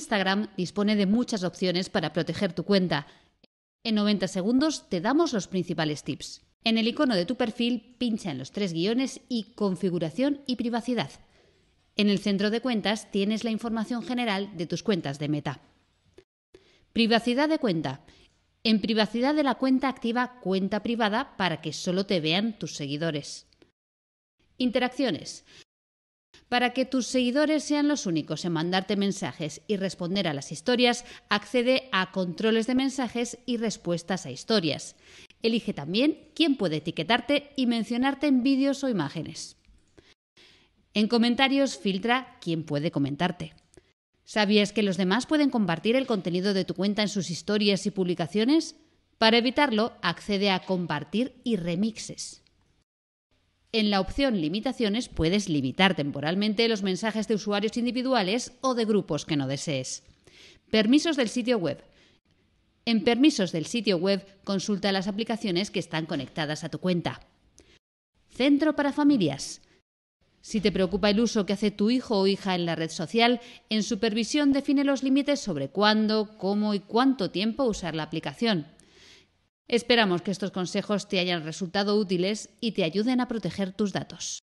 Instagram dispone de muchas opciones para proteger tu cuenta. En 90 segundos te damos los principales tips. En el icono de tu perfil pincha en los tres guiones y configuración y privacidad. En el centro de cuentas tienes la información general de tus cuentas de meta. Privacidad de cuenta. En privacidad de la cuenta activa cuenta privada para que solo te vean tus seguidores. Interacciones. Para que tus seguidores sean los únicos en mandarte mensajes y responder a las historias, accede a controles de mensajes y respuestas a historias. Elige también quién puede etiquetarte y mencionarte en vídeos o imágenes. En comentarios filtra quién puede comentarte. ¿Sabías que los demás pueden compartir el contenido de tu cuenta en sus historias y publicaciones? Para evitarlo, accede a compartir y remixes. En la opción Limitaciones puedes limitar temporalmente los mensajes de usuarios individuales o de grupos que no desees. Permisos del sitio web. En Permisos del sitio web consulta las aplicaciones que están conectadas a tu cuenta. Centro para familias. Si te preocupa el uso que hace tu hijo o hija en la red social, en supervisión define los límites sobre cuándo, cómo y cuánto tiempo usar la aplicación. Esperamos que estos consejos te hayan resultado útiles y te ayuden a proteger tus datos.